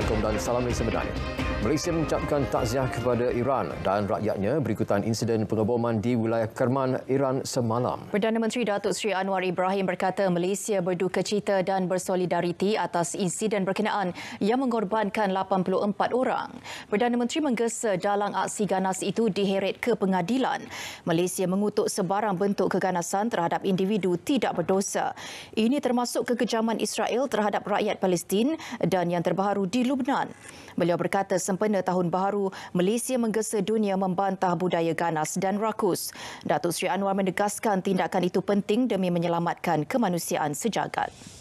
Assalamualaikum dan salam Malaysia Medan. Malaysia mengucapkan takziah kepada Iran dan rakyatnya berikutan insiden pengeboman di wilayah Kerman, Iran semalam. Perdana Menteri Datuk Seri Anwar Ibrahim berkata Malaysia berduka cita dan bersolidariti atas insiden berkenaan yang mengorbankan 84 orang. Perdana Menteri menggesa dalang aksi ganas itu diheret ke pengadilan. Malaysia mengutuk sebarang bentuk keganasan terhadap individu tidak berdosa. Ini termasuk kekejaman Israel terhadap rakyat Palestin dan yang terbaru di Lubnan. Beliau berkata sempena tahun baru, Malaysia menggesa dunia membantah budaya ganas dan rakus. Datuk Sri Anwar menegaskan tindakan itu penting demi menyelamatkan kemanusiaan sejagat.